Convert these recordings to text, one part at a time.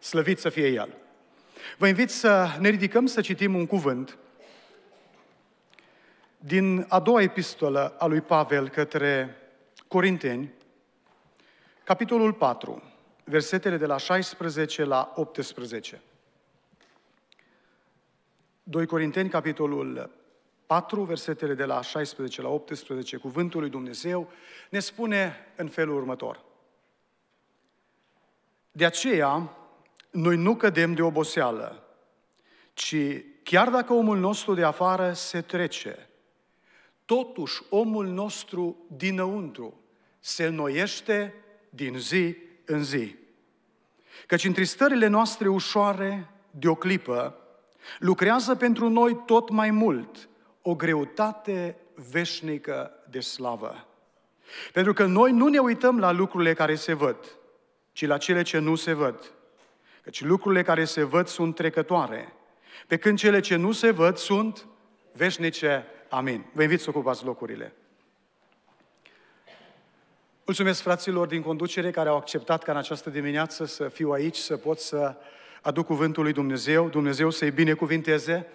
Slăvit să fie El! Vă invit să ne ridicăm să citim un cuvânt din a doua epistolă a lui Pavel către Corinteni, capitolul 4, versetele de la 16 la 18. 2 Corinteni, capitolul 4, versetele de la 16 la 18, cuvântul lui Dumnezeu, ne spune în felul următor. De aceea, noi nu cădem de oboseală, ci chiar dacă omul nostru de afară se trece, totuși omul nostru dinăuntru se noiește din zi în zi. Căci întristările noastre ușoare, de o clipă, lucrează pentru noi tot mai mult o greutate veșnică de slavă. Pentru că noi nu ne uităm la lucrurile care se văd, ci la cele ce nu se văd. Căci lucrurile care se văd sunt trecătoare, pe când cele ce nu se văd sunt veșnice. Amin. Vă invit să ocupați locurile. Mulțumesc fraților din conducere care au acceptat ca în această dimineață să fiu aici, să pot să aduc cuvântul lui Dumnezeu, Dumnezeu să-i binecuvinteze.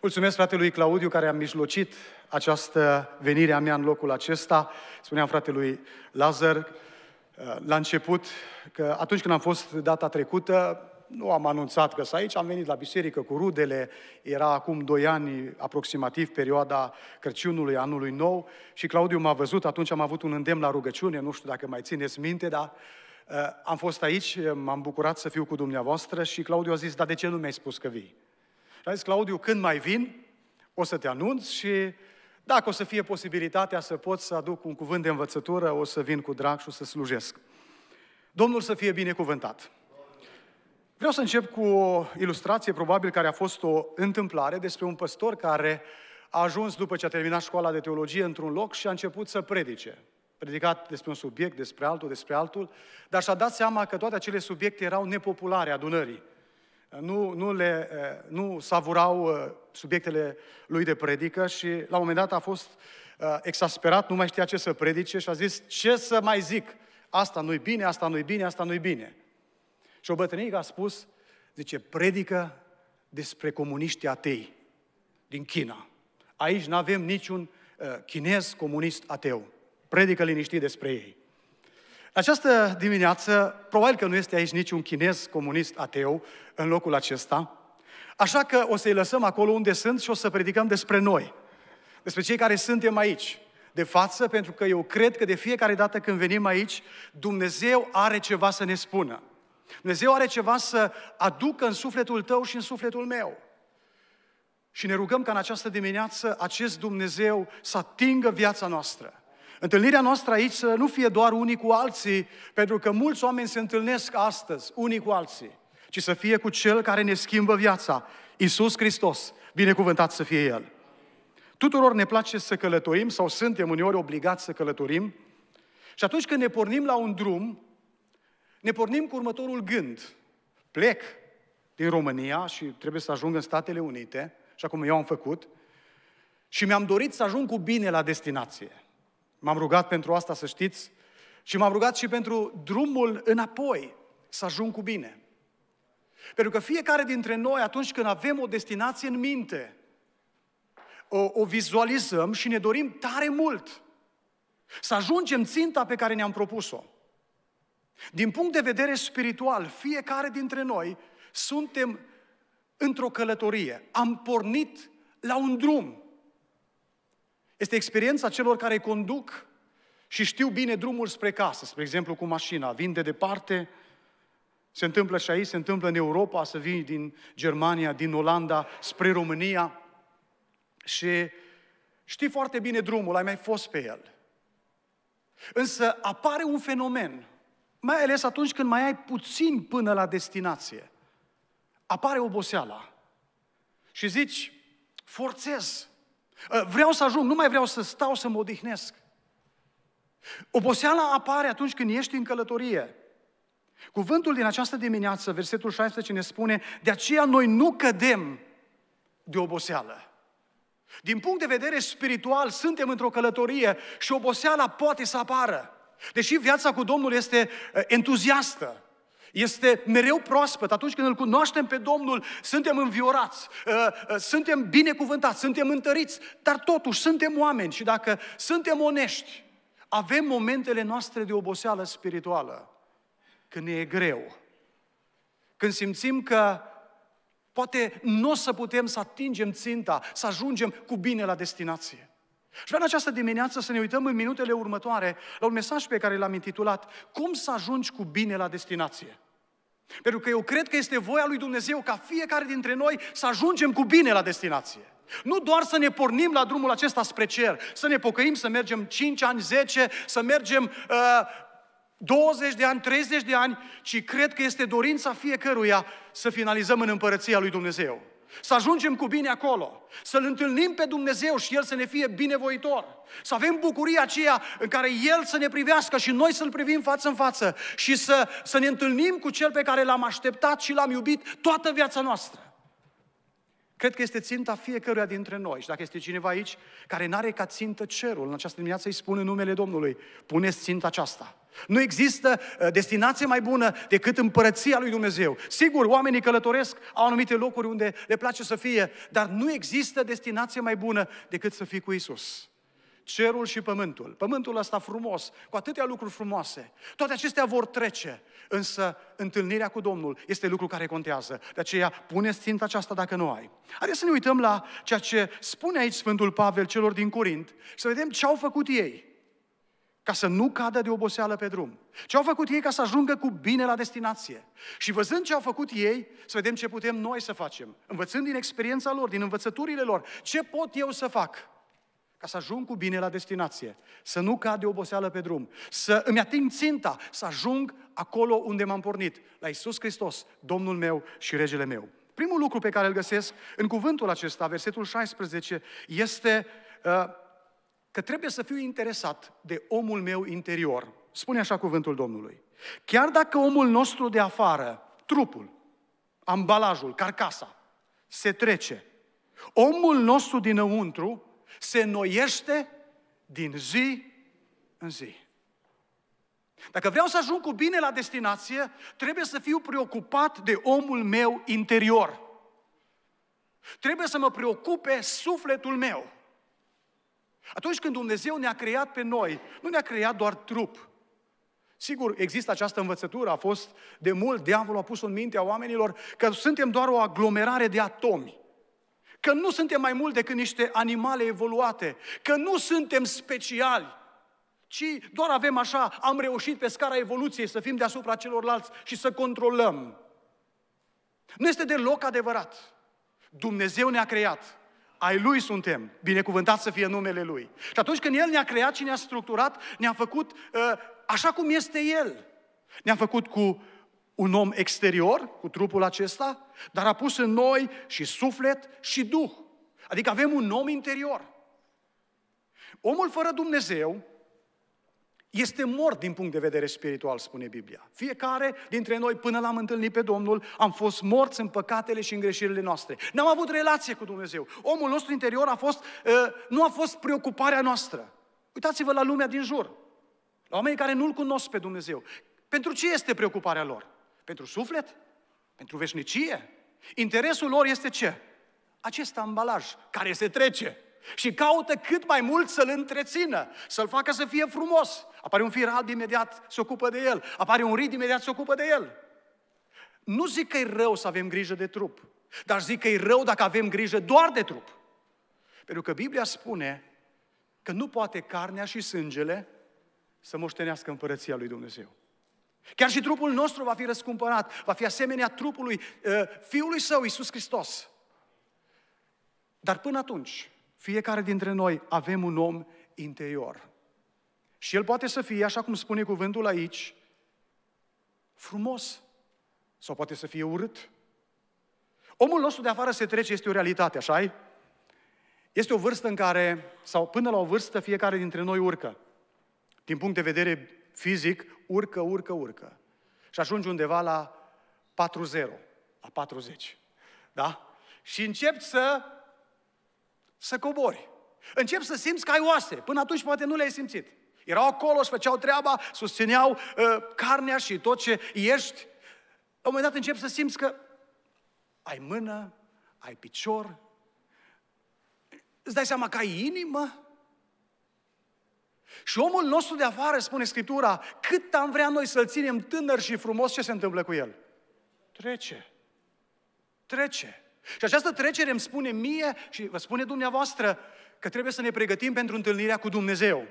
Mulțumesc fratelui Claudiu care a mijlocit această venire a mea în locul acesta. Spuneam fratelui Lazar, Uh, la început că atunci când am fost data trecută, nu am anunțat că sunt aici, am venit la biserică cu rudele, era acum doi ani aproximativ perioada Crăciunului, anului nou și Claudiu m-a văzut, atunci am avut un îndemn la rugăciune, nu știu dacă mai țineți minte, dar uh, am fost aici, m-am bucurat să fiu cu dumneavoastră și Claudiu a zis, dar de ce nu mi-ai spus că vii? Și a zis, Claudiu, când mai vin, o să te anunț și dacă o să fie posibilitatea să pot să aduc un cuvânt de învățătură, o să vin cu drag și o să slujesc. Domnul să fie binecuvântat! Vreau să încep cu o ilustrație, probabil care a fost o întâmplare, despre un păstor care a ajuns după ce a terminat școala de teologie într-un loc și a început să predice. Predicat despre un subiect, despre altul, despre altul, dar și-a dat seama că toate acele subiecte erau nepopulare adunării nu, nu, le, nu savurau subiectele lui de predică și la un moment dat a fost exasperat, nu mai știa ce să predice și a zis, ce să mai zic? Asta nu-i bine, asta nu-i bine, asta nu-i bine. Și o bătrânică a spus, zice, predică despre comuniștii atei din China. Aici nu avem niciun chinez comunist ateu. Predică liniștit despre ei. Această dimineață, probabil că nu este aici niciun chinez comunist ateu în locul acesta, așa că o să-i lăsăm acolo unde sunt și o să predicăm despre noi, despre cei care suntem aici, de față, pentru că eu cred că de fiecare dată când venim aici, Dumnezeu are ceva să ne spună. Dumnezeu are ceva să aducă în sufletul tău și în sufletul meu. Și ne rugăm ca în această dimineață acest Dumnezeu să atingă viața noastră Întâlnirea noastră aici să nu fie doar unii cu alții, pentru că mulți oameni se întâlnesc astăzi, unii cu alții, ci să fie cu Cel care ne schimbă viața, Isus Hristos, binecuvântat să fie El. Tuturor ne place să călătorim sau suntem uneori obligați să călătorim și atunci când ne pornim la un drum, ne pornim cu următorul gând. Plec din România și trebuie să ajung în Statele Unite, așa cum eu am făcut, și mi-am dorit să ajung cu bine la destinație. M-am rugat pentru asta, să știți, și m-am rugat și pentru drumul înapoi, să ajung cu bine. Pentru că fiecare dintre noi, atunci când avem o destinație în minte, o, o vizualizăm și ne dorim tare mult să ajungem ținta pe care ne-am propus-o. Din punct de vedere spiritual, fiecare dintre noi suntem într-o călătorie. Am pornit la un drum. Este experiența celor care conduc și știu bine drumul spre casă, spre exemplu cu mașina, vin de departe, se întâmplă și aici, se întâmplă în Europa, să vin din Germania, din Olanda, spre România și știi foarte bine drumul, ai mai fost pe el. Însă apare un fenomen, mai ales atunci când mai ai puțin până la destinație. Apare oboseala și zici, forțez, Uh, vreau să ajung, nu mai vreau să stau să mă odihnesc. Oboseala apare atunci când ești în călătorie. Cuvântul din această dimineață, versetul 16, ne spune de aceea noi nu cădem de oboseală. Din punct de vedere spiritual, suntem într-o călătorie și oboseala poate să apară. Deși viața cu Domnul este uh, entuziastă, este mereu proaspăt. Atunci când îl cunoaștem pe Domnul, suntem înviorați, uh, uh, suntem binecuvântați, suntem întăriți, dar totuși suntem oameni și dacă suntem onești, avem momentele noastre de oboseală spirituală, când ne e greu, când simțim că poate nu o să putem să atingem ținta, să ajungem cu bine la destinație. Și vreau în această dimineață să ne uităm în minutele următoare la un mesaj pe care l-am intitulat Cum să ajungi cu bine la destinație? Pentru că eu cred că este voia lui Dumnezeu ca fiecare dintre noi să ajungem cu bine la destinație. Nu doar să ne pornim la drumul acesta spre cer, să ne pocăim, să mergem 5 ani, 10, să mergem uh, 20 de ani, 30 de ani, ci cred că este dorința fiecăruia să finalizăm în împărăția lui Dumnezeu. Să ajungem cu bine acolo, să-L întâlnim pe Dumnezeu și El să ne fie binevoitor. Să avem bucuria aceea în care El să ne privească și noi să-L privim față în față și să, să ne întâlnim cu Cel pe care L-am așteptat și L-am iubit toată viața noastră. Cred că este ținta fiecăruia dintre noi. Și dacă este cineva aici care nu are ca țintă cerul, în această dimineață îi spune numele Domnului, puneți ținta aceasta. Nu există uh, destinație mai bună decât împărăția lui Dumnezeu. Sigur, oamenii călătoresc, au anumite locuri unde le place să fie, dar nu există destinație mai bună decât să fii cu Isus cerul și pământul. Pământul ăsta frumos, cu atâtea lucruri frumoase. Toate acestea vor trece, însă întâlnirea cu Domnul este lucru care contează. De aceea pune ținta aceasta dacă nu ai. Haideți să ne uităm la ceea ce spune aici Sfântul Pavel celor din Corint, să vedem ce au făcut ei ca să nu cadă de oboseală pe drum. Ce au făcut ei ca să ajungă cu bine la destinație. Și văzând ce au făcut ei, să vedem ce putem noi să facem. Învățând din experiența lor, din învățăturile lor, ce pot eu să fac ca să ajung cu bine la destinație, să nu cad de oboseală pe drum, să îmi ating ținta, să ajung acolo unde m-am pornit, la Isus Hristos, Domnul meu și Regele meu. Primul lucru pe care îl găsesc în cuvântul acesta, versetul 16, este uh, că trebuie să fiu interesat de omul meu interior. Spune așa cuvântul Domnului. Chiar dacă omul nostru de afară, trupul, ambalajul, carcasa, se trece, omul nostru dinăuntru se noiește din zi în zi. Dacă vreau să ajung cu bine la destinație, trebuie să fiu preocupat de omul meu interior. Trebuie să mă preocupe sufletul meu. Atunci când Dumnezeu ne-a creat pe noi, nu ne-a creat doar trup. Sigur, există această învățătură, a fost de mult, diavolul a pus în mintea oamenilor că suntem doar o aglomerare de atomi că nu suntem mai mult decât niște animale evoluate, că nu suntem speciali, ci doar avem așa, am reușit pe scara evoluției să fim deasupra celorlalți și să controlăm. Nu este deloc adevărat. Dumnezeu ne-a creat. Ai Lui suntem, binecuvântat să fie numele Lui. Și atunci când El ne-a creat și ne-a structurat, ne-a făcut uh, așa cum este El. Ne-a făcut cu un om exterior, cu trupul acesta, dar a pus în noi și suflet și duh. Adică avem un om interior. Omul fără Dumnezeu este mort din punct de vedere spiritual, spune Biblia. Fiecare dintre noi, până l-am întâlnit pe Domnul, am fost morți în păcatele și în greșelile noastre. N-am avut relație cu Dumnezeu. Omul nostru interior a fost, uh, nu a fost preocuparea noastră. Uitați-vă la lumea din jur, la oamenii care nu-L cunosc pe Dumnezeu. Pentru ce este preocuparea lor? Pentru suflet? Pentru veșnicie? Interesul lor este ce? Acest ambalaj care se trece și caută cât mai mult să-l întrețină, să-l facă să fie frumos. Apare un fir alb, imediat se ocupă de el. Apare un rid, imediat se ocupă de el. Nu zic că e rău să avem grijă de trup, dar zic că e rău dacă avem grijă doar de trup. Pentru că Biblia spune că nu poate carnea și sângele să moștenească împărăția lui Dumnezeu. Chiar și trupul nostru va fi răscumpărat, va fi asemenea trupului uh, Fiului Său, Iisus Hristos. Dar până atunci, fiecare dintre noi avem un om interior. Și el poate să fie, așa cum spune cuvântul aici, frumos sau poate să fie urât. Omul nostru de afară se trece, este o realitate, așa Este o vârstă în care, sau până la o vârstă, fiecare dintre noi urcă. Din punct de vedere fizic, urcă, urcă, urcă. Și ajungi undeva la 40, la 40. Da? Și începi să, să cobori. Începi să simți că ai oase. Până atunci poate nu le-ai simțit. Erau acolo, își făceau treaba, susțineau uh, carnea și tot ce ești. La un moment dat începi să simți că ai mână, ai picior, îți dai seama că ai inimă, și omul nostru de afară, spune Scriptura, cât am vrea noi să-l ținem tânăr și frumos, ce se întâmplă cu el? Trece. Trece. Și această trecere îmi spune mie și vă spune dumneavoastră că trebuie să ne pregătim pentru întâlnirea cu Dumnezeu.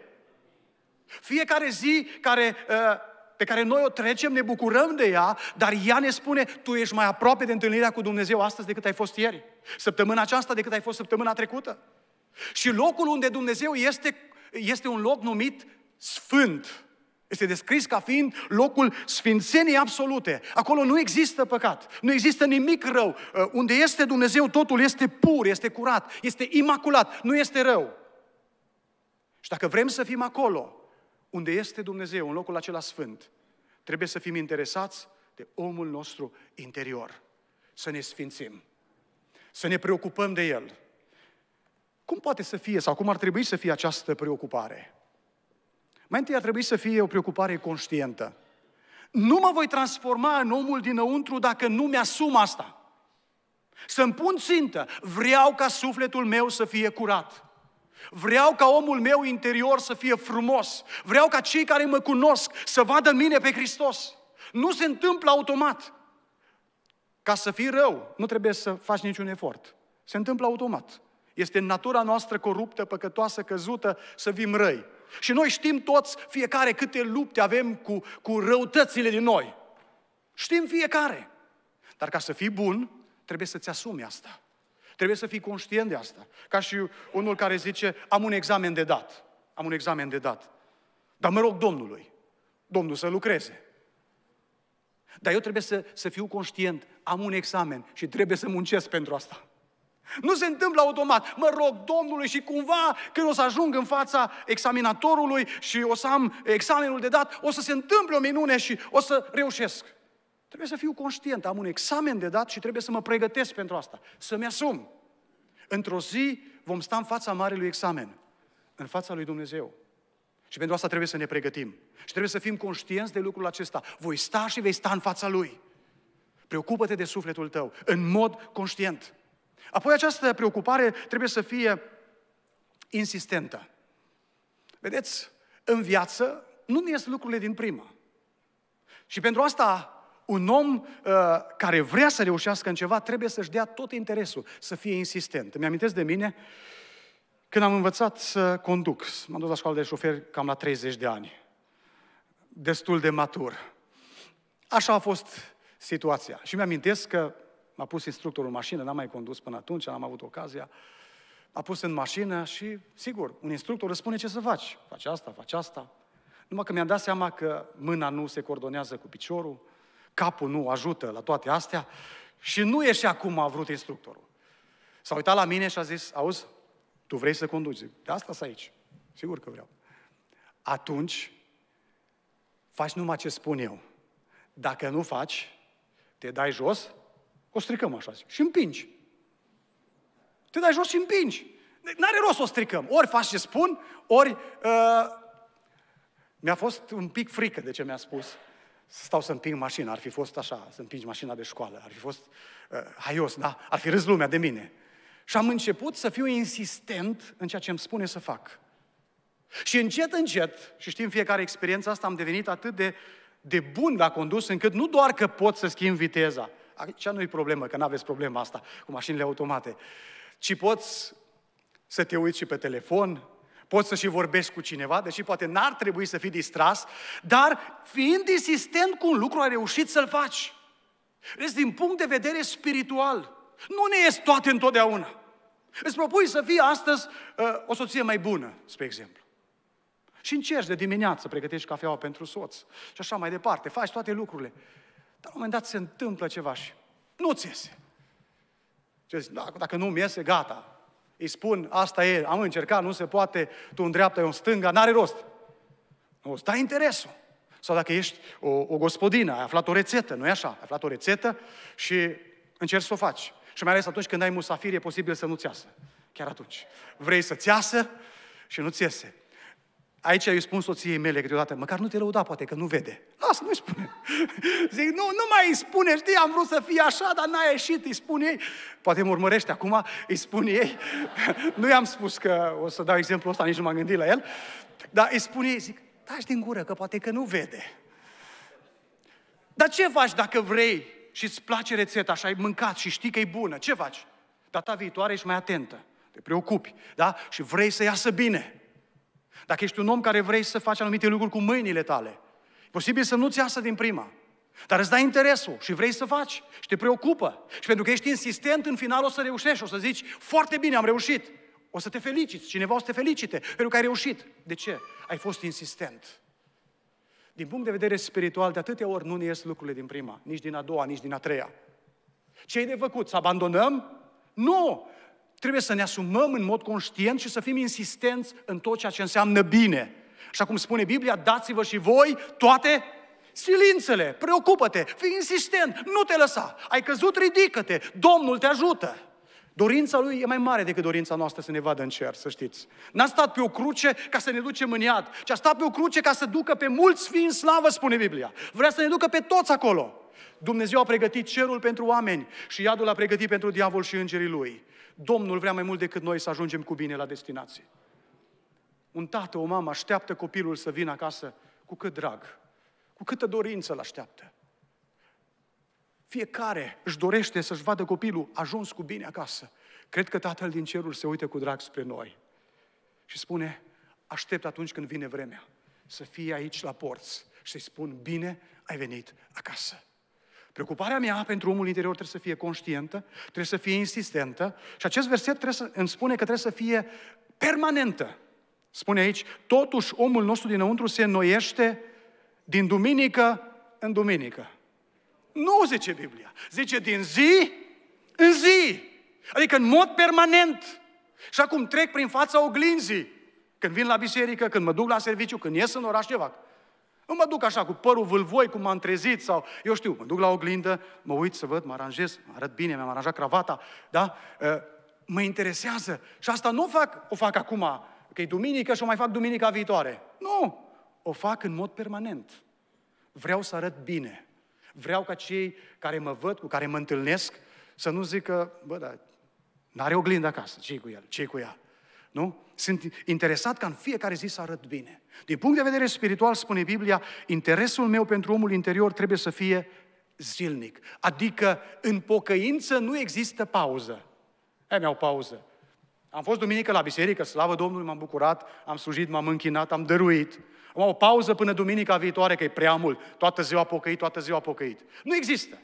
Fiecare zi care, ă, pe care noi o trecem, ne bucurăm de ea, dar ea ne spune, tu ești mai aproape de întâlnirea cu Dumnezeu astăzi decât ai fost ieri, săptămâna aceasta decât ai fost săptămâna trecută. Și locul unde Dumnezeu este este un loc numit sfânt. Este descris ca fiind locul sfințeniei absolute. Acolo nu există păcat, nu există nimic rău. Uh, unde este Dumnezeu, totul este pur, este curat, este imaculat, nu este rău. Și dacă vrem să fim acolo, unde este Dumnezeu, în locul acela sfânt, trebuie să fim interesați de omul nostru interior. Să ne sfințim, să ne preocupăm de el, cum poate să fie sau cum ar trebui să fie această preocupare? Mai întâi ar trebui să fie o preocupare conștientă. Nu mă voi transforma în omul dinăuntru dacă nu mi-asum asta. Să-mi pun țintă. Vreau ca sufletul meu să fie curat. Vreau ca omul meu interior să fie frumos. Vreau ca cei care mă cunosc să vadă în mine pe Hristos. Nu se întâmplă automat. Ca să fii rău, nu trebuie să faci niciun efort. Se întâmplă automat. Este în natura noastră coruptă, păcătoasă, căzută să vim răi. Și noi știm toți fiecare câte lupte avem cu, cu răutățile din noi. Știm fiecare. Dar ca să fii bun, trebuie să-ți asumi asta. Trebuie să fii conștient de asta. Ca și unul care zice, am un examen de dat. Am un examen de dat. Dar mă rog Domnului. Domnul să lucreze. Dar eu trebuie să, să fiu conștient, am un examen și trebuie să muncesc pentru asta. Nu se întâmplă automat. Mă rog Domnului și cumva când o să ajung în fața examinatorului și o să am examenul de dat, o să se întâmple o minune și o să reușesc. Trebuie să fiu conștient, am un examen de dat și trebuie să mă pregătesc pentru asta, să-mi asum. Într-o zi vom sta în fața marelui examen, în fața lui Dumnezeu. Și pentru asta trebuie să ne pregătim. Și trebuie să fim conștienți de lucrul acesta. Voi sta și vei sta în fața Lui. Preocupă-te de sufletul tău, în mod conștient. Apoi această preocupare trebuie să fie insistentă. Vedeți, în viață nu ne ies lucrurile din prima. Și pentru asta un om uh, care vrea să reușească în ceva trebuie să-și dea tot interesul, să fie insistent. Îmi amintesc de mine când am învățat să conduc. M-am dus la școală de șofer cam la 30 de ani. Destul de matur. Așa a fost situația. Și mi-amintesc că M-a pus instructorul în mașină, n-am mai condus până atunci, n-am avut ocazia. A pus în mașină și, sigur, un instructor îți spune ce să faci. Faci asta, faci asta. Numai că mi-am dat seama că mâna nu se coordonează cu piciorul, capul nu ajută la toate astea și nu și acum a vrut instructorul. S-a uitat la mine și a zis, auzi, tu vrei să conduci? De da, asta să aici. Sigur că vreau. Atunci, faci numai ce spun eu. Dacă nu faci, te dai jos o stricăm așa, zic. Și împingi. Te dai jos și împingi. N-are rost să o stricăm. Ori faci ce spun, ori... Uh, mi-a fost un pic frică de ce mi-a spus. să Stau să împing mașina, ar fi fost așa, să împingi mașina de școală, ar fi fost uh, haios, da? Ar fi râs lumea de mine. Și am început să fiu insistent în ceea ce îmi spune să fac. Și încet, încet, și știm fiecare experiență asta, am devenit atât de, de bun la condus, încât nu doar că pot să schimb viteza, Aici nu e problemă, că nu aveți problema asta cu mașinile automate. Ci poți să te uiți și pe telefon, poți să și vorbești cu cineva, deși poate n-ar trebui să fii distras, dar fiind insistent cu un lucru, ai reușit să-l faci. Vezi, din punct de vedere spiritual, nu ne ies toate întotdeauna. Îți propui să fii astăzi uh, o soție mai bună, spre exemplu. Și încerci de dimineață, să pregătești cafeaua pentru soț și așa mai departe, faci toate lucrurile. Dar la un moment dat se întâmplă ceva și nu-ți iese. Și zic, dacă, dacă nu-mi iese, gata. Îi spun, asta e, am încercat, nu se poate, tu în dreapta, eu un stânga, n-are rost. Nu, îți dai interesul. Sau dacă ești o, o gospodină, ai aflat o rețetă, nu e așa? Ai aflat o rețetă și încerci să o faci. Și mai ales atunci când ai musafir, e posibil să nu-ți iasă. Chiar atunci. Vrei să-ți iasă și nu-ți iese. Aici eu spun soției mele câteodată, măcar nu te lăuda, poate că nu vede las, nu spune. Zic, nu, nu mai spune, știi, am vrut să fie așa, dar n-a ieșit, îi spune ei. Poate mă urmărește acum, îi spune ei. nu i-am spus că o să dau exemplu ăsta, nici nu m-am gândit la el. Dar îi spune ei, zic, taci din gură, că poate că nu vede. Dar ce faci dacă vrei și îți place rețeta și ai mâncat și știi că e bună? Ce faci? Data viitoare ești mai atentă, te preocupi, da? Și vrei să iasă bine. Dacă ești un om care vrei să faci anumite lucruri cu mâinile tale, Posibil să nu-ți iasă din prima, dar îți dai interesul și vrei să faci și te preocupă. Și pentru că ești insistent, în final o să reușești, o să zici, foarte bine, am reușit. O să te feliciți, cineva o să te felicite pentru că ai reușit. De ce? Ai fost insistent. Din punct de vedere spiritual, de atâtea ori nu ne ies lucrurile din prima, nici din a doua, nici din a treia. Ce ai de făcut? Să abandonăm? Nu! Trebuie să ne asumăm în mod conștient și să fim insistenți în tot ceea ce înseamnă bine. Așa cum spune Biblia, dați-vă și voi toate silințele, preocupă-te, fii insistent, nu te lăsa, ai căzut, ridică-te, Domnul te ajută. Dorința lui e mai mare decât dorința noastră să ne vadă în cer, să știți. N-a stat pe o cruce ca să ne ducem în iad, ci a stat pe o cruce ca să ducă pe mulți fii în slavă, spune Biblia. Vrea să ne ducă pe toți acolo. Dumnezeu a pregătit cerul pentru oameni și iadul a pregătit pentru diavol și îngerii lui. Domnul vrea mai mult decât noi să ajungem cu bine la destinație. Un tată, o mamă așteaptă copilul să vină acasă cu cât drag, cu câtă dorință îl așteaptă. Fiecare își dorește să-și vadă copilul ajuns cu bine acasă. Cred că Tatăl din cerul se uită cu drag spre noi și spune, aștept atunci când vine vremea să fie aici la porți și să-i spun, bine ai venit acasă. Preocuparea mea pentru omul interior trebuie să fie conștientă, trebuie să fie insistentă și acest verset trebuie să îmi spune că trebuie să fie permanentă. Spune aici, totuși omul nostru dinăuntru se înnoiește din duminică în duminică. Nu zice Biblia. Zice din zi în zi. Adică în mod permanent. Și acum trec prin fața oglinzii. Când vin la biserică, când mă duc la serviciu, când ies în oraș, ce fac? Nu mă duc așa cu părul vâlvoi, cum m-am trezit sau, eu știu, mă duc la oglindă, mă uit să văd, mă aranjez, mă arăt bine, mi-am aranjat cravata, da? Ă, mă interesează. Și asta nu fac, o fac acum că e duminică și o mai fac duminica viitoare. Nu! O fac în mod permanent. Vreau să arăt bine. Vreau ca cei care mă văd, cu care mă întâlnesc, să nu zică, bă, dar n-are oglindă acasă, ce cu el, ce cu ea? Nu? Sunt interesat ca în fiecare zi să arăt bine. Din punct de vedere spiritual, spune Biblia, interesul meu pentru omul interior trebuie să fie zilnic. Adică în pocăință nu există pauză. Aia mi-au pauză. Am fost duminică la biserică, slavă Domnului, m-am bucurat, am slujit, m-am închinat, am dăruit. Am o pauză până duminica viitoare, că e prea mult. Toată ziua pocăit, toată ziua pocăit. Nu există.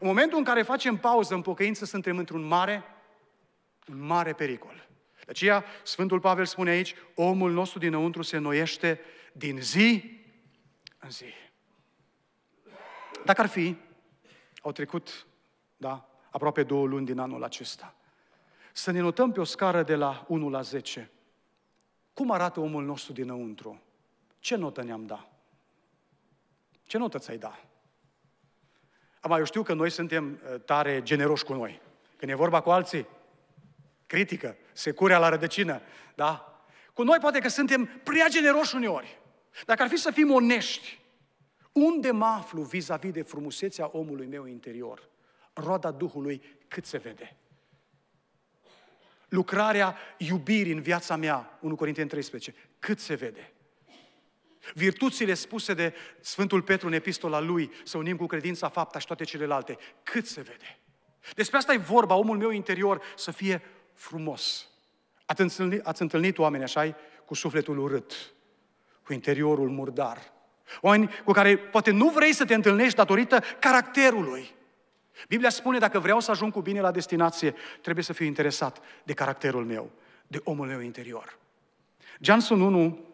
În momentul în care facem pauză în pocăință, suntem într-un mare, un mare pericol. De aceea, Sfântul Pavel spune aici, omul nostru dinăuntru se noiește din zi în zi. Dacă ar fi, au trecut, da, aproape două luni din anul acesta să ne notăm pe o scară de la 1 la 10. Cum arată omul nostru dinăuntru? Ce notă ne-am dat? Ce notă ți-ai dat? Am eu știu că noi suntem uh, tare generoși cu noi. Când e vorba cu alții, critică, securea la rădăcină, da? Cu noi poate că suntem prea generoși uneori. Dacă ar fi să fim onești, unde mă aflu vis-a-vis de frumusețea omului meu interior? Roada Duhului cât se vede? lucrarea iubirii în viața mea, 1 Corinteni 13, cât se vede. Virtuțile spuse de Sfântul Petru în epistola lui, să unim cu credința, fapta și toate celelalte, cât se vede. Despre asta e vorba, omul meu interior să fie frumos. Ați întâlnit, ați întâlnit oameni așa cu sufletul urât, cu interiorul murdar. Oameni cu care poate nu vrei să te întâlnești datorită caracterului, Biblia spune, dacă vreau să ajung cu bine la destinație, trebuie să fiu interesat de caracterul meu, de omul meu interior. Johnson 1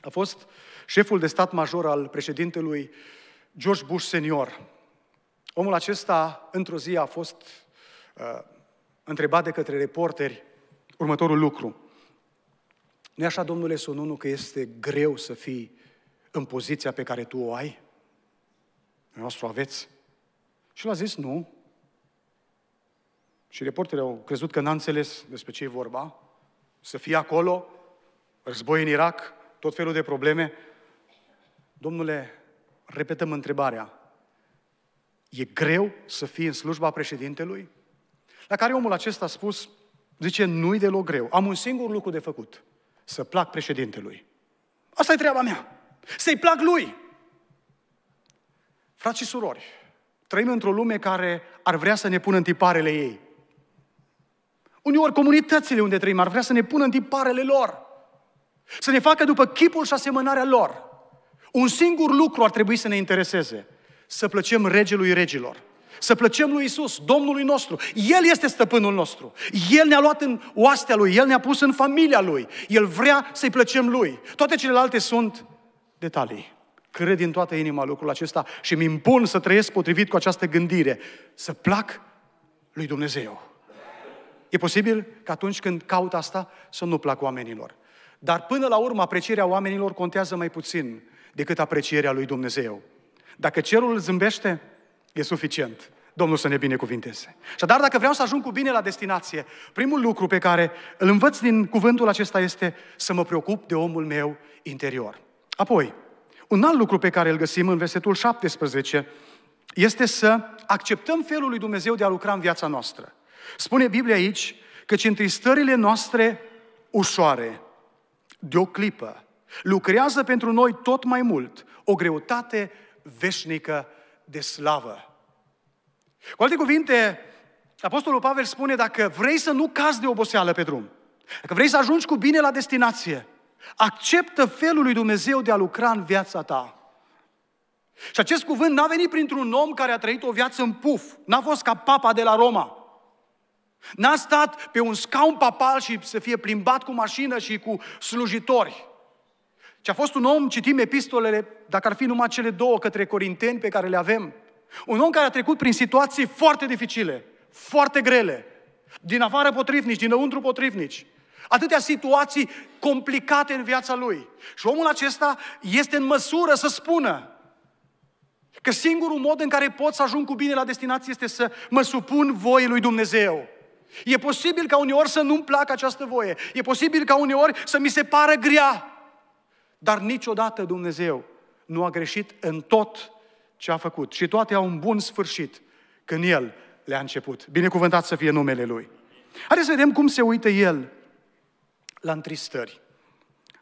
a fost șeful de stat major al președintelui George Bush senior. Omul acesta, într-o zi, a fost uh, întrebat de către reporteri următorul lucru. nu așa, domnule Sununu că este greu să fii în poziția pe care tu o ai? o aveți? Și l-a zis nu. Și reporterii au crezut că n-a înțeles despre ce e vorba. Să fie acolo, război în Irak, tot felul de probleme. Domnule, repetăm întrebarea. E greu să fii în slujba președintelui? La care omul acesta a spus, zice, nu-i deloc greu. Am un singur lucru de făcut. Să plac președintelui. asta e treaba mea. Să-i plac lui. Frați și surori, Trăim într-o lume care ar vrea să ne pună în tiparele ei. Uneori comunitățile unde trăim ar vrea să ne pună în tiparele lor. Să ne facă după chipul și asemănarea lor. Un singur lucru ar trebui să ne intereseze. Să plăcem regelui regilor. Să plăcem lui Isus, Domnului nostru. El este stăpânul nostru. El ne-a luat în oastea lui, El ne-a pus în familia lui. El vrea să-i plăcem lui. Toate celelalte sunt detalii. Cred din toată inima lucrul acesta și îmi impun să trăiesc potrivit cu această gândire. Să plac lui Dumnezeu. E posibil că atunci când caut asta să nu plac oamenilor. Dar până la urmă aprecierea oamenilor contează mai puțin decât aprecierea lui Dumnezeu. Dacă cerul zâmbește, e suficient. Domnul să ne binecuvinteze. Și dar dacă vreau să ajung cu bine la destinație, primul lucru pe care îl învăț din cuvântul acesta este să mă preocup de omul meu interior. Apoi, un alt lucru pe care îl găsim în versetul 17 este să acceptăm felul lui Dumnezeu de a lucra în viața noastră. Spune Biblia aici, căci întristările noastre ușoare, de o clipă, lucrează pentru noi tot mai mult o greutate veșnică de slavă. Cu alte cuvinte, Apostolul Pavel spune, dacă vrei să nu cazi de oboseală pe drum, dacă vrei să ajungi cu bine la destinație, Acceptă felul lui Dumnezeu de a lucra în viața ta. Și acest cuvânt n-a venit printr-un om care a trăit o viață în puf. N-a fost ca papa de la Roma. N-a stat pe un scaun papal și să fie plimbat cu mașină și cu slujitori. Ci a fost un om, citim epistolele, dacă ar fi numai cele două către corinteni pe care le avem, un om care a trecut prin situații foarte dificile, foarte grele, din afară potrivnici, dinăuntru potrivnici, atâtea situații complicate în viața lui. Și omul acesta este în măsură să spună că singurul mod în care pot să ajung cu bine la destinație este să mă supun voii lui Dumnezeu. E posibil ca uneori să nu-mi placă această voie. E posibil ca uneori să mi se pară grea. Dar niciodată Dumnezeu nu a greșit în tot ce a făcut. Și toate au un bun sfârșit când El le-a început. Binecuvântat să fie numele Lui. Haideți să vedem cum se uită El la întristări,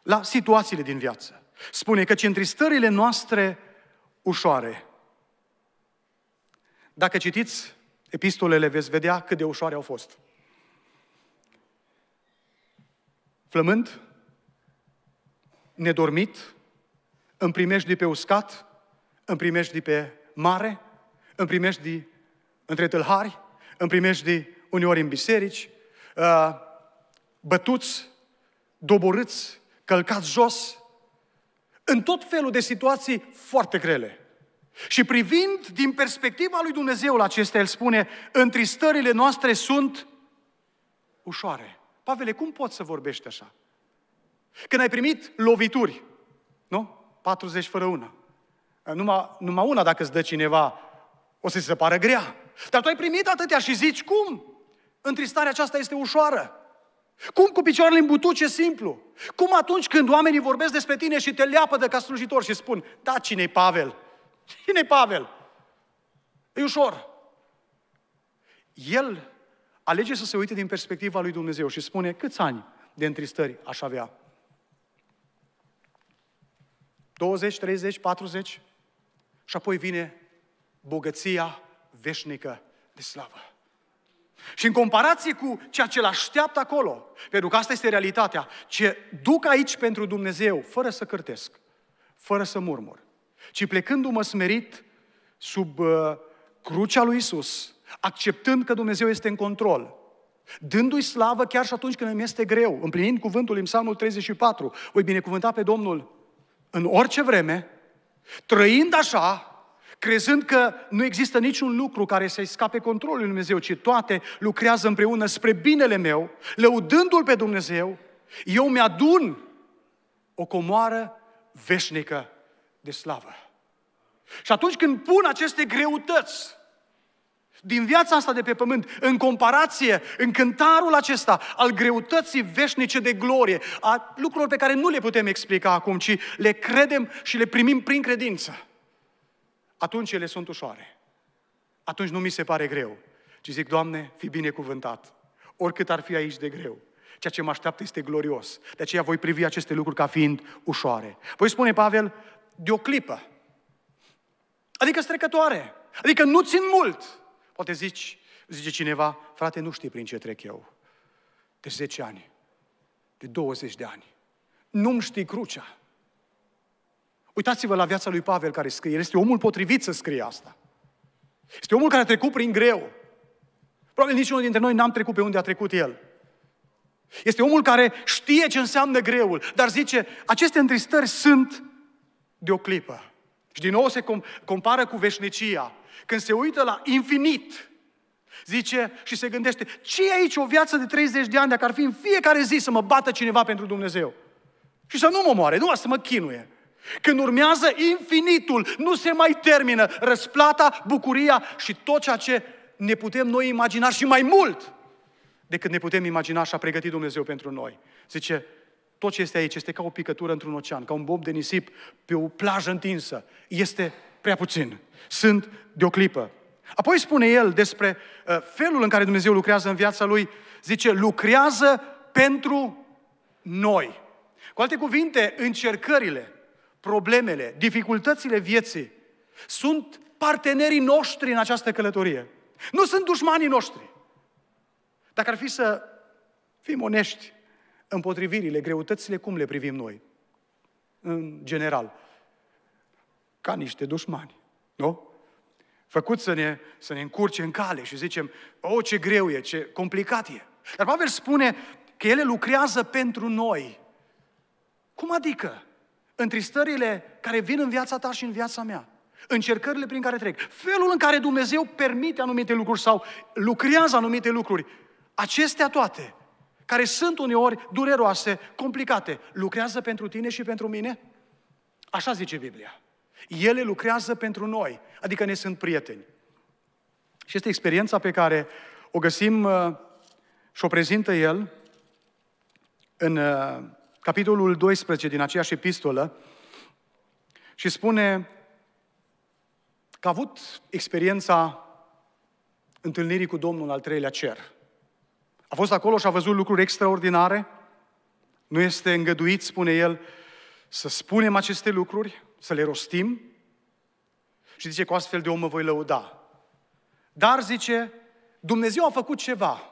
la situațiile din viață. Spune că întristările noastre ușoare. Dacă citiți epistolele, veți vedea cât de ușoare au fost. Flămând, nedormit, în primești pe uscat, în primești pe mare, în primești între tâlhari, în primești uneori în biserici, uh, bătuți, doborâți, călcați jos, în tot felul de situații foarte grele. Și privind din perspectiva lui Dumnezeu la acestea, el spune, întristările noastre sunt ușoare. Pavele, cum poți să vorbești așa? Când ai primit lovituri, nu? 40 fără una. Numai, numai una dacă îți dă cineva, o să se pară grea. Dar tu ai primit atâtea și zici, cum? Întristarea aceasta este ușoară. Cum cu picioarele în butuce simplu? Cum atunci când oamenii vorbesc despre tine și te leapă de ca slujitor și spun, da, cine e Pavel? cine e Pavel? E ușor. El alege să se uite din perspectiva lui Dumnezeu și spune câți ani de întristări aș avea. 20, 30, 40 și apoi vine bogăția veșnică de slavă. Și în comparație cu ceea ce-l așteaptă acolo, pentru că asta este realitatea, ce duc aici pentru Dumnezeu, fără să cârtesc, fără să murmur, ci plecându-mă smerit sub uh, crucea lui Isus, acceptând că Dumnezeu este în control, dându-i slavă chiar și atunci când îmi este greu, împlinind cuvântul în Psalmul 34, voi binecuvânta pe Domnul în orice vreme, trăind așa, crezând că nu există niciun lucru care să-i scape controlul lui Dumnezeu, ci toate lucrează împreună spre binele meu, lăudându-L pe Dumnezeu, eu mi-adun o comoară veșnică de slavă. Și atunci când pun aceste greutăți din viața asta de pe pământ, în comparație, în cântarul acesta al greutății veșnice de glorie, a lucrurilor pe care nu le putem explica acum, ci le credem și le primim prin credință atunci ele sunt ușoare. Atunci nu mi se pare greu. Ci zic, Doamne, fi binecuvântat. Oricât ar fi aici de greu. Ceea ce mă așteaptă este glorios. De aceea voi privi aceste lucruri ca fiind ușoare. Voi spune, Pavel, de o clipă. Adică strecătoare. Adică nu țin mult. Poate zici, zice cineva, frate, nu știi prin ce trec eu. De 10 ani, de 20 de ani. Nu-mi știi crucea. Uitați-vă la viața lui Pavel care scrie. El este omul potrivit să scrie asta. Este omul care a trecut prin greu. Probabil niciunul dintre noi n-am trecut pe unde a trecut el. Este omul care știe ce înseamnă greul, dar zice, aceste întristări sunt de o clipă. Și din nou se compară cu veșnicia. Când se uită la infinit, zice și se gândește, ce e aici o viață de 30 de ani, dacă ar fi în fiecare zi să mă bată cineva pentru Dumnezeu? Și să nu mă moare, nu să mă chinuie. Când urmează infinitul, nu se mai termină răsplata, bucuria și tot ceea ce ne putem noi imagina și mai mult decât ne putem imagina și a pregătit Dumnezeu pentru noi. Zice, tot ce este aici este ca o picătură într-un ocean, ca un bob de nisip pe o plajă întinsă. Este prea puțin. Sunt de o clipă. Apoi spune el despre uh, felul în care Dumnezeu lucrează în viața lui, zice, lucrează pentru noi. Cu alte cuvinte, încercările, problemele, dificultățile vieții sunt partenerii noștri în această călătorie. Nu sunt dușmanii noștri. Dacă ar fi să fim onești, împotrivirile, greutățile, cum le privim noi? În general. Ca niște dușmani. Nu? Făcut să ne, să ne încurce în cale și zicem, o, oh, ce greu e, ce complicat e. Dar Pavel spune că ele lucrează pentru noi. Cum adică? întristările care vin în viața ta și în viața mea, încercările prin care trec, felul în care Dumnezeu permite anumite lucruri sau lucrează anumite lucruri, acestea toate, care sunt uneori dureroase, complicate, lucrează pentru tine și pentru mine? Așa zice Biblia. Ele lucrează pentru noi, adică ne sunt prieteni. Și este experiența pe care o găsim uh, și o prezintă el în uh, capitolul 12 din aceeași epistolă, și spune că a avut experiența întâlnirii cu Domnul al treilea cer. A fost acolo și a văzut lucruri extraordinare. Nu este îngăduit, spune el, să spunem aceste lucruri, să le rostim. Și zice, cu astfel de om mă voi lăuda. Dar, zice, Dumnezeu a făcut ceva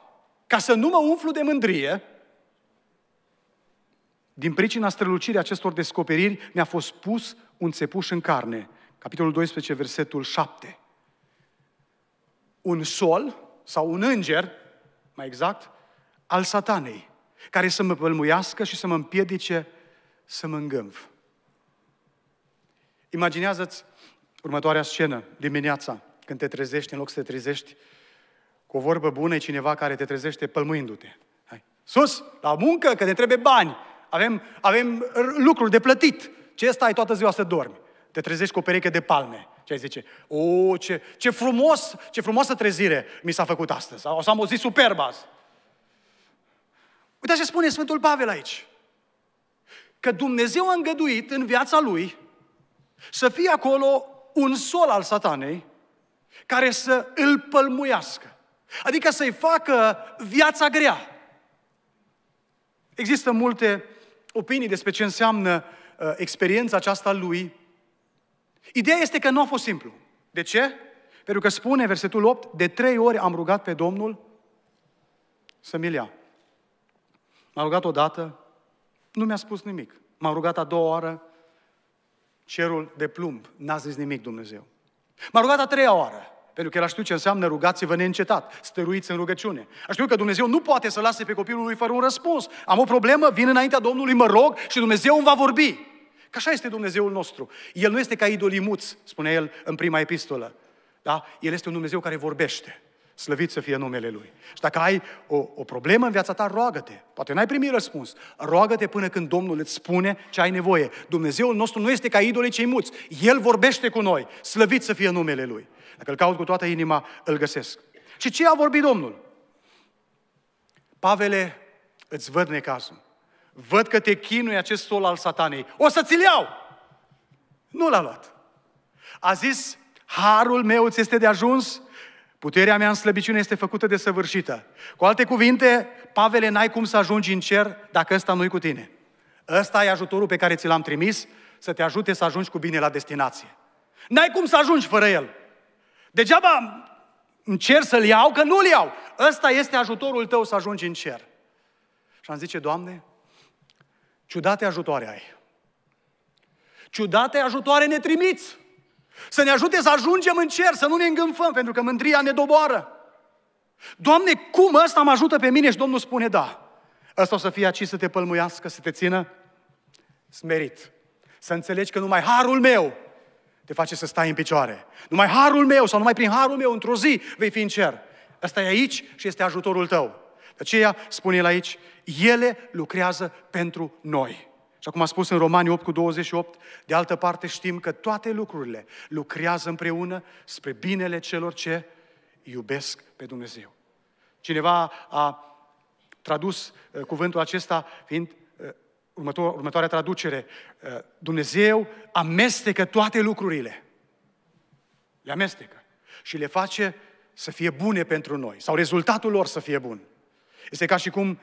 ca să nu mă umflu de mândrie, din pricina strălucirii acestor descoperiri ne-a fost pus un țepuș în carne. Capitolul 12, versetul 7. Un sol sau un înger, mai exact, al satanei, care să mă pălmuiască și să mă împiedice să mă îngânf. Imaginează-ți următoarea scenă dimineața, când te trezești, în loc să te trezești cu o vorbă bună, e cineva care te trezește pălmuindu te Hai. Sus, la muncă, că te trebuie bani avem, avem lucruri de plătit. Ce stai toată ziua să dormi? Te trezești cu o pereche de palme. ce ai zice, o, ce, ce frumos, ce frumoasă trezire mi s-a făcut astăzi. O să am o zi superbă azi. Uite ce spune Sfântul Pavel aici. Că Dumnezeu a îngăduit în viața lui să fie acolo un sol al satanei care să îl pălmuiască. Adică să-i facă viața grea. Există multe opinii despre ce înseamnă uh, experiența aceasta lui. Ideea este că nu a fost simplu. De ce? Pentru că spune versetul 8, de trei ori am rugat pe Domnul să mi ia. M-a rugat odată, nu mi-a spus nimic. M-a rugat a doua oară, cerul de plumb, n-a zis nimic Dumnezeu. M-a rugat a treia oară, pentru că el știut ce înseamnă rugați-vă neîncetat, stăruiți în rugăciune. A știu că Dumnezeu nu poate să lase pe copilul lui fără un răspuns. Am o problemă, vin înaintea Domnului, mă rog și Dumnezeu îmi va vorbi. Că așa este Dumnezeul nostru. El nu este ca muți, spune el în prima epistolă. Da? El este un Dumnezeu care vorbește. Slăvit să fie numele Lui. Și dacă ai o, o problemă în viața ta, roagă-te. Poate n-ai primit răspuns. Roagă-te până când Domnul îți spune ce ai nevoie. Dumnezeul nostru nu este ca idolii cei muți. El vorbește cu noi. Slăvit să fie numele Lui. Dacă îl caut cu toată inima, îl găsesc. Și ce a vorbit Domnul? Pavele, îți văd necazul. Văd că te chinui acest sol al satanei. O să ți-l iau! Nu l-a luat. A zis, harul meu ți este de ajuns, Puterea mea în slăbiciune este făcută de săvârșită. Cu alte cuvinte, Pavele, n-ai cum să ajungi în cer dacă ăsta nu-i cu tine. Ăsta e ajutorul pe care ți l-am trimis să te ajute să ajungi cu bine la destinație. N-ai cum să ajungi fără el. Degeaba încerc să-l iau, că nu-l iau. Ăsta este ajutorul tău să ajungi în cer. Și am zice, Doamne, ciudate ajutoare ai. Ciudate ajutoare ne trimiți. Să ne ajute să ajungem în cer, să nu ne îngânfăm, pentru că mândria ne doboară. Doamne, cum ăsta mă ajută pe mine? Și Domnul spune, da. Ăsta o să fie aici să te pălmuiască, să te țină smerit. Să înțelegi că numai harul meu te face să stai în picioare. Numai harul meu sau numai prin harul meu într-o zi vei fi în cer. Ăsta e aici și este ajutorul tău. De aceea spune el aici, ele lucrează pentru noi. Și acum a spus în Romanii 8 cu 28, de altă parte știm că toate lucrurile lucrează împreună spre binele celor ce iubesc pe Dumnezeu. Cineva a tradus uh, cuvântul acesta fiind uh, următoarea traducere. Uh, Dumnezeu amestecă toate lucrurile. Le amestecă și le face să fie bune pentru noi sau rezultatul lor să fie bun. Este ca și cum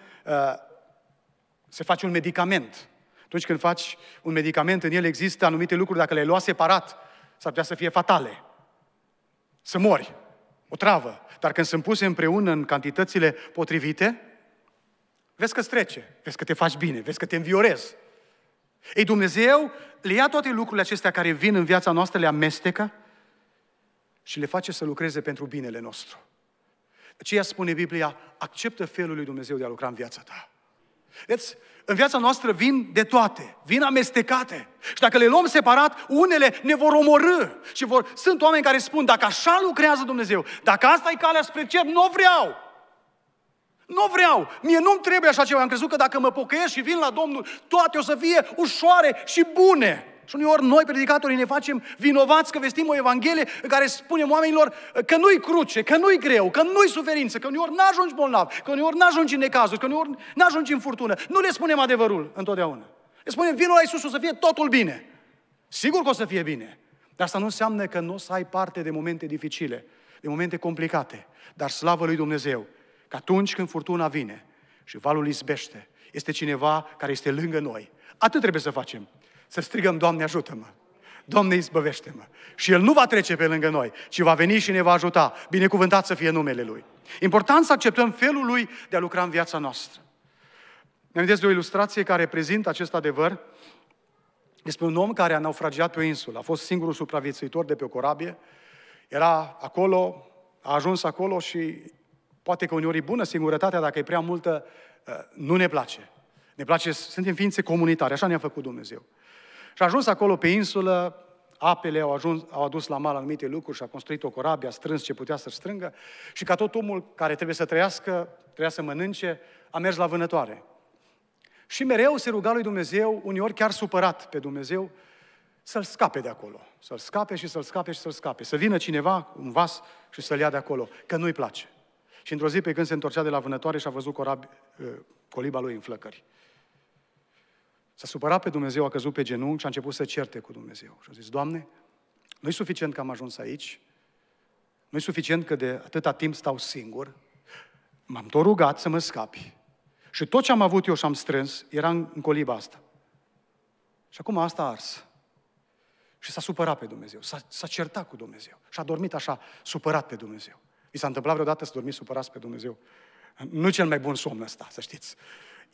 se face un medicament atunci când faci un medicament, în el există anumite lucruri, dacă le luai separat, s-ar putea să fie fatale. Să mori, o travă. Dar când sunt puse împreună în cantitățile potrivite, vezi că trece, vezi că te faci bine, vezi că te înviorezi. Ei, Dumnezeu le ia toate lucrurile acestea care vin în viața noastră, le amestecă și le face să lucreze pentru binele nostru. Aceea spune Biblia, acceptă felul lui Dumnezeu de a lucra în viața ta. Vedeți, în viața noastră vin de toate, vin amestecate. Și dacă le luăm separat, unele ne vor omorâ. Și vor... sunt oameni care spun, dacă așa lucrează Dumnezeu, dacă asta e calea spre cer, nu vreau. Nu vreau. Mie nu-mi trebuie așa ceva. Am crezut că dacă mă pocăiesc și vin la Domnul, toate o să fie ușoare și bune. Și uneori noi, predicatorii, ne facem vinovați că vestim o Evanghelie în care spunem oamenilor că nu-i cruce, că nu-i greu, că nu-i suferință, că uneori n-ajungi bolnav, că uneori n-ajungi în necazuri, că uneori n-ajungi în furtună. Nu le spunem adevărul întotdeauna. Le spunem, vinul la Iisus, o să fie totul bine. Sigur că o să fie bine. Dar asta nu înseamnă că nu o să ai parte de momente dificile, de momente complicate. Dar slavă lui Dumnezeu, că atunci când furtuna vine și valul izbește, este cineva care este lângă noi. Atât trebuie să facem să strigăm, Doamne ajută-mă! Doamne izbăvește-mă! Și El nu va trece pe lângă noi, ci va veni și ne va ajuta. Binecuvântat să fie numele Lui. Important să acceptăm felul Lui de a lucra în viața noastră. Ne amintesc de o ilustrație care prezintă acest adevăr despre un om care a naufragiat pe o insulă. A fost singurul supraviețuitor de pe o corabie. Era acolo, a ajuns acolo și poate că uneori e bună singurătatea, dacă e prea multă, uh, nu ne place. Ne place, suntem ființe comunitare, așa ne-a făcut Dumnezeu. Și a ajuns acolo pe insulă, apele au, ajuns, au adus la mal anumite lucruri și a construit o corabie, a strâns ce putea să strângă și ca tot omul care trebuie să trăiască, trebuia să mănânce, a mers la vânătoare. Și mereu se ruga lui Dumnezeu, uneori chiar supărat pe Dumnezeu, să-l scape de acolo. Să-l scape și să-l scape și să-l scape. Să vină cineva, un vas, și să-l ia de acolo. Că nu-i place. Și într-o zi, pe când se întorcea de la vânătoare și a văzut corab, ă, coliba lui în flăcări. S-a supărat pe Dumnezeu, a căzut pe genunchi și a început să certe cu Dumnezeu. Și a zis, Doamne, nu e suficient că am ajuns aici, nu e suficient că de atâta timp stau singur, m-am tot rugat să mă scapi. Și tot ce am avut eu și am strâns era în coliba asta. Și acum asta a ars. Și s-a supărat pe Dumnezeu, s-a, s-a certat cu Dumnezeu și a dormit așa, supărat pe Dumnezeu. Mi s-a întâmplat vreodată să dormi supărat pe Dumnezeu? Nu cel mai bun somn ăsta, să știți.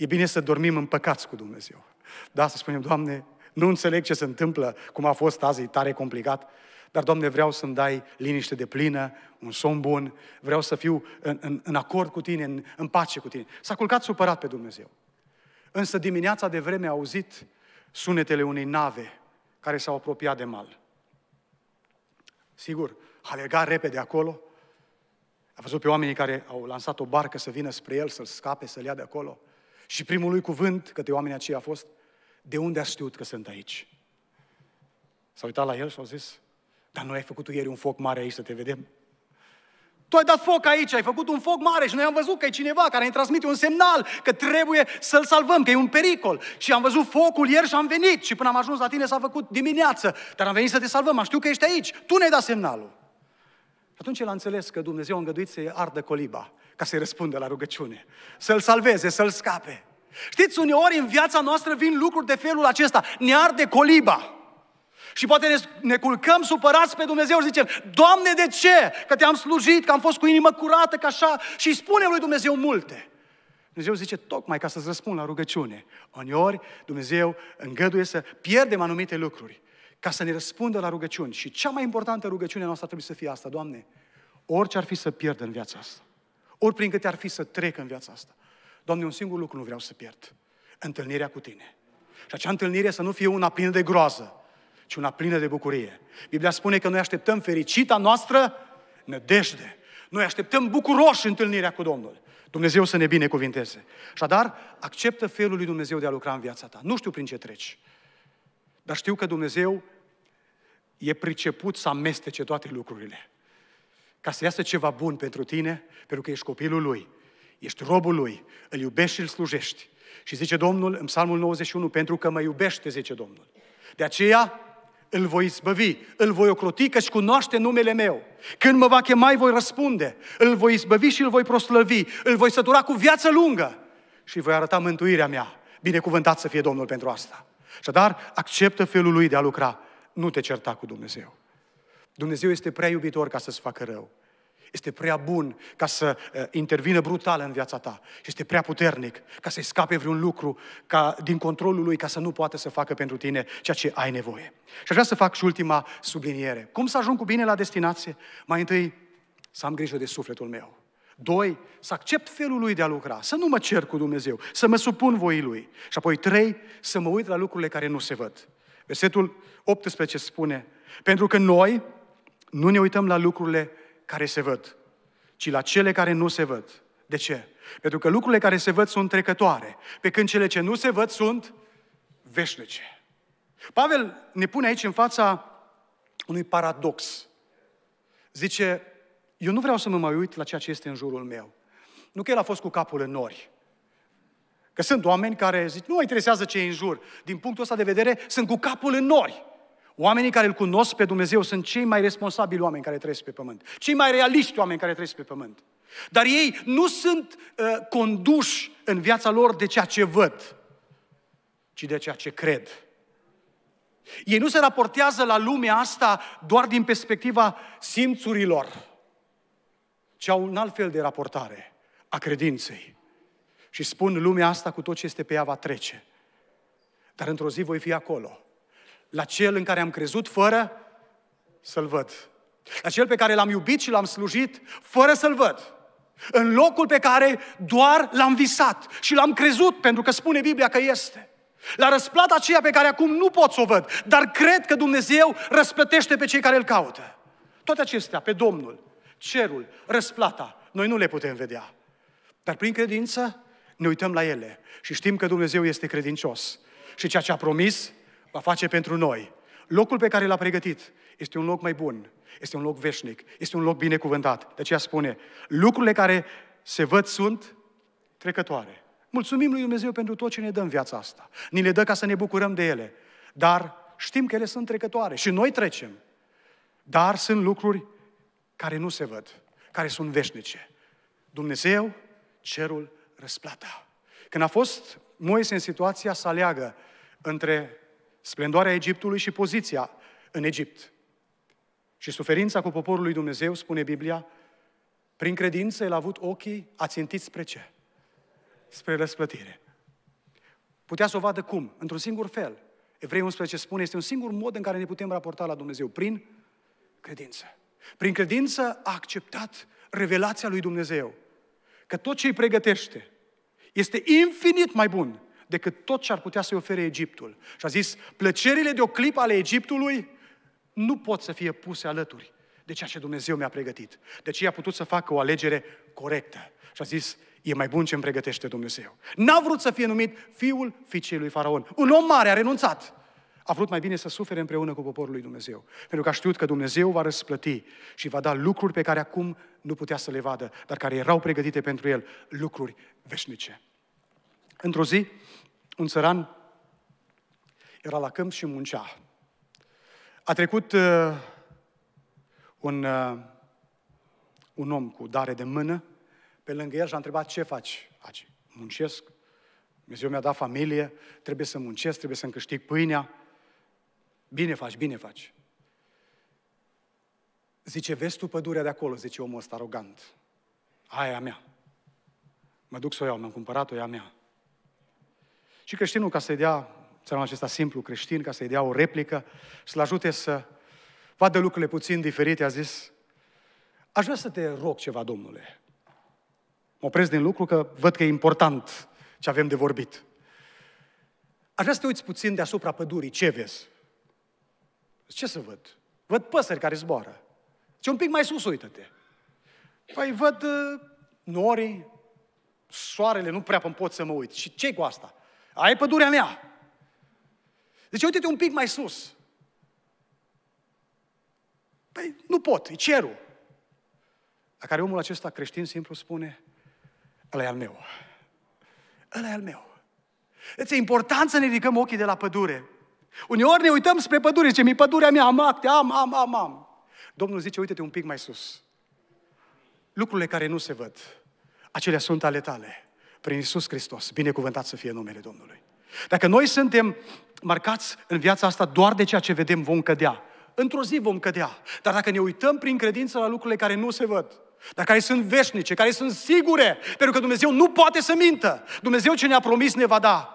E bine să dormim în păcați cu Dumnezeu. Da, să spunem, Doamne, nu înțeleg ce se întâmplă, cum a fost azi, e tare complicat, dar, Doamne, vreau să-mi dai liniște de plină, un somn bun, vreau să fiu în, în, în acord cu Tine, în, în pace cu Tine. S-a culcat supărat pe Dumnezeu. Însă dimineața de vreme a auzit sunetele unei nave care s-au apropiat de mal. Sigur, a alergat repede acolo, a văzut pe oamenii care au lansat o barcă să vină spre el, să-l scape, să-l ia de acolo. Și primul lui cuvânt către oamenii aceia a fost, de unde a știut că sunt aici? S-a uitat la el și au zis, dar noi ai făcut tu ieri un foc mare aici să te vedem. Tu ai dat foc aici, ai făcut un foc mare și noi am văzut că e cineva care ne transmite un semnal că trebuie să-l salvăm, că e un pericol. Și am văzut focul ieri și am venit și până am ajuns la tine s-a făcut dimineață, dar am venit să te salvăm, am știut că ești aici, tu ne-ai dat semnalul. Și atunci el a înțeles că Dumnezeu a îngăduit să ardă coliba ca să-i răspundă la rugăciune, să-l salveze, să-l scape. Știți, uneori în viața noastră vin lucruri de felul acesta, ne arde coliba. Și poate ne, ne culcăm supărați pe Dumnezeu și zicem, Doamne, de ce? Că te-am slujit, că am fost cu inimă curată, că așa. Și spune lui Dumnezeu multe. Dumnezeu zice, tocmai ca să-ți răspund la rugăciune. Uneori Dumnezeu îngăduie să pierdem anumite lucruri ca să ne răspundă la rugăciuni. Și cea mai importantă rugăciune noastră trebuie să fie asta, Doamne, orice ar fi să pierd în viața asta. Ori prin câte ar fi să trec în viața asta. Doamne, un singur lucru nu vreau să pierd. Întâlnirea cu Tine. Și acea întâlnire să nu fie una plină de groază, ci una plină de bucurie. Biblia spune că noi așteptăm fericita noastră nădejde. Noi așteptăm bucuroși întâlnirea cu Domnul. Dumnezeu să ne binecuvinteze. Așadar, acceptă felul lui Dumnezeu de a lucra în viața ta. Nu știu prin ce treci, dar știu că Dumnezeu e priceput să amestece toate lucrurile ca să iasă ceva bun pentru tine, pentru că ești copilul lui, ești robul lui, îl iubești și îl slujești. Și zice Domnul în Psalmul 91, pentru că mă iubește, zice Domnul. De aceea îl voi izbăvi, îl voi ocroti, căci cunoaște numele meu. Când mă va chema, voi răspunde. Îl voi izbăvi și îl voi proslăvi. Îl voi sătura cu viață lungă și voi arăta mântuirea mea. Binecuvântat să fie Domnul pentru asta. Și dar acceptă felul lui de a lucra. Nu te certa cu Dumnezeu. Dumnezeu este prea iubitor ca să-ți facă rău. Este prea bun ca să eh, intervină brutal în viața ta. Și este prea puternic ca să-i scape vreun lucru ca, din controlul lui ca să nu poată să facă pentru tine ceea ce ai nevoie. Și aș vrea să fac și ultima subliniere. Cum să ajung cu bine la destinație? Mai întâi, să am grijă de sufletul meu. Doi, să accept felul lui de a lucra, să nu mă cer cu Dumnezeu, să mă supun voii lui. Și apoi trei, să mă uit la lucrurile care nu se văd. Versetul 18 spune, pentru că noi, nu ne uităm la lucrurile care se văd, ci la cele care nu se văd. De ce? Pentru că lucrurile care se văd sunt trecătoare, pe când cele ce nu se văd sunt veșnice. Pavel ne pune aici în fața unui paradox. Zice, eu nu vreau să mă mai uit la ceea ce este în jurul meu. Nu că el a fost cu capul în nori. Că sunt oameni care zic, nu mă interesează ce e în jur. Din punctul ăsta de vedere, sunt cu capul în nori. Oamenii care îl cunosc pe Dumnezeu sunt cei mai responsabili oameni care trăiesc pe pământ. Cei mai realiști oameni care trăiesc pe pământ. Dar ei nu sunt uh, conduși în viața lor de ceea ce văd, ci de ceea ce cred. Ei nu se raportează la lumea asta doar din perspectiva simțurilor, ci au un alt fel de raportare a credinței. Și spun, lumea asta cu tot ce este pe ea va trece. Dar într-o zi voi fi acolo la cel în care am crezut fără să-l văd. La cel pe care l-am iubit și l-am slujit fără să-l văd. În locul pe care doar l-am visat și l-am crezut, pentru că spune Biblia că este. La răsplata aceea pe care acum nu pot să o văd, dar cred că Dumnezeu răsplătește pe cei care îl caută. Toate acestea, pe Domnul, cerul, răsplata, noi nu le putem vedea. Dar prin credință ne uităm la ele și știm că Dumnezeu este credincios. Și ceea ce a promis, va face pentru noi. Locul pe care l-a pregătit este un loc mai bun, este un loc veșnic, este un loc binecuvântat. De aceea spune, lucrurile care se văd sunt trecătoare. Mulțumim lui Dumnezeu pentru tot ce ne dă în viața asta. Ni le dă ca să ne bucurăm de ele. Dar știm că ele sunt trecătoare și noi trecem. Dar sunt lucruri care nu se văd, care sunt veșnice. Dumnezeu, cerul, răsplata. Când a fost Moise în situația să aleagă între splendoarea Egiptului și poziția în Egipt. Și suferința cu poporul lui Dumnezeu, spune Biblia, prin credință el a avut ochii ațintiți spre ce? Spre răsplătire. Putea să o vadă cum? Într-un singur fel. Evrei 11 spune, este un singur mod în care ne putem raporta la Dumnezeu, prin credință. Prin credință a acceptat revelația lui Dumnezeu, că tot ce îi pregătește este infinit mai bun decât tot ce ar putea să-i ofere Egiptul. Și a zis, plăcerile de o clipă ale Egiptului nu pot să fie puse alături de ceea ce Dumnezeu mi-a pregătit. Deci i a putut să facă o alegere corectă. Și a zis, e mai bun ce îmi pregătește Dumnezeu. N-a vrut să fie numit fiul fiicei lui Faraon. Un om mare a renunțat. A vrut mai bine să sufere împreună cu poporul lui Dumnezeu. Pentru că a știut că Dumnezeu va răsplăti și va da lucruri pe care acum nu putea să le vadă, dar care erau pregătite pentru el, lucruri veșnice. Într-o zi, un țăran era la câmp și muncea. A trecut uh, un, uh, un om cu dare de mână pe lângă el și a întrebat ce faci? Aci, muncesc, Dumnezeu mi-a dat familie, trebuie să muncesc, trebuie să-mi câștig pâinea. Bine faci, bine faci. Zice, vezi tu pădurea de acolo, zice omul ăsta arogant. Aia mea. Mă duc să o iau, mi-am cumpărat-o, ea mea. Și creștinul, ca să-i dea, țăranul acesta simplu creștin, ca să-i dea o replică, să-l ajute să vadă lucrurile puțin diferite, a zis, aș vrea să te rog ceva, domnule. Mă opresc din lucru că văd că e important ce avem de vorbit. Aș vrea să te uiți puțin deasupra pădurii, ce vezi? Ce să văd? Văd păsări care zboară. Ce un pic mai sus, uită-te. Păi văd uh, norii, soarele, nu prea pot să mă uit. Și ce cu asta? Ai pădurea mea. Deci uite-te un pic mai sus. Păi nu pot, e cerul. La care omul acesta creștin simplu spune, ăla e al meu. Ăla e al meu. Deci e important să ne ridicăm ochii de la pădure. Uneori ne uităm spre pădure, ce e pădurea mea, am acte, am, am, am, am. Domnul zice, uite-te un pic mai sus. Lucrurile care nu se văd, acelea sunt ale tale prin Isus Hristos. Binecuvântat să fie numele Domnului. Dacă noi suntem marcați în viața asta doar de ceea ce vedem, vom cădea. Într-o zi vom cădea. Dar dacă ne uităm prin credință la lucrurile care nu se văd, dar care sunt veșnice, care sunt sigure, pentru că Dumnezeu nu poate să mintă. Dumnezeu ce ne-a promis ne va da.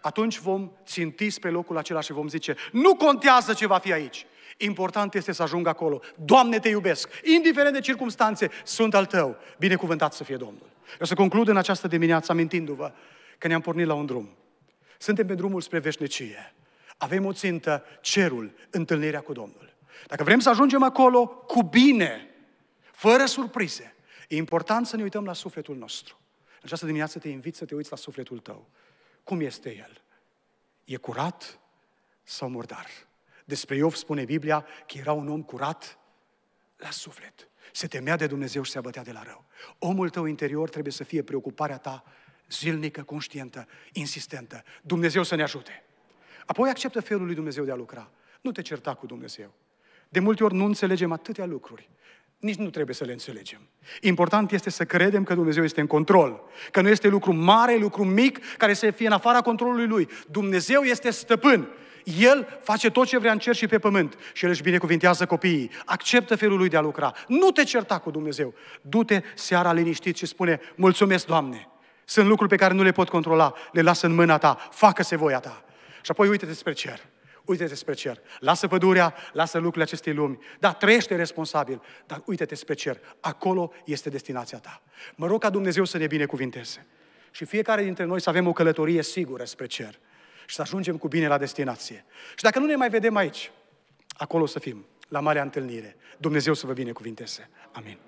Atunci vom ținti pe locul acela și vom zice, nu contează ce va fi aici. Important este să ajung acolo. Doamne, te iubesc. Indiferent de circunstanțe, sunt al tău. Binecuvântat să fie Domnul. Eu să conclud în această dimineață amintindu-vă că ne-am pornit la un drum. Suntem pe drumul spre veșnicie. Avem o țintă, cerul, întâlnirea cu Domnul. Dacă vrem să ajungem acolo cu bine, fără surprize, e important să ne uităm la sufletul nostru. În această dimineață te invit să te uiți la sufletul tău. Cum este el? E curat sau murdar? Despre Iov spune Biblia că era un om curat la suflet. Se temea de Dumnezeu și se abătea de la rău. Omul tău interior trebuie să fie preocuparea ta zilnică, conștientă, insistentă. Dumnezeu să ne ajute. Apoi acceptă felul lui Dumnezeu de a lucra. Nu te certa cu Dumnezeu. De multe ori nu înțelegem atâtea lucruri. Nici nu trebuie să le înțelegem. Important este să credem că Dumnezeu este în control, că nu este lucru mare, lucru mic, care să fie în afara controlului Lui. Dumnezeu este stăpân el face tot ce vrea în cer și pe pământ și El își binecuvintează copiii. Acceptă felul lui de a lucra. Nu te certa cu Dumnezeu. Du-te seara liniștit și spune, mulțumesc, Doamne. Sunt lucruri pe care nu le pot controla, le las în mâna Ta, facă-se voia Ta. Și apoi uite te spre cer. Uite-te spre cer. Lasă pădurea, lasă lucrurile acestei lumi. Da, trăiește responsabil, dar uite-te spre cer. Acolo este destinația ta. Mă rog ca Dumnezeu să ne binecuvinteze. Și fiecare dintre noi să avem o călătorie sigură spre cer și să ajungem cu bine la destinație. Și dacă nu ne mai vedem aici, acolo o să fim, la marea întâlnire. Dumnezeu să vă binecuvinteze. Amin.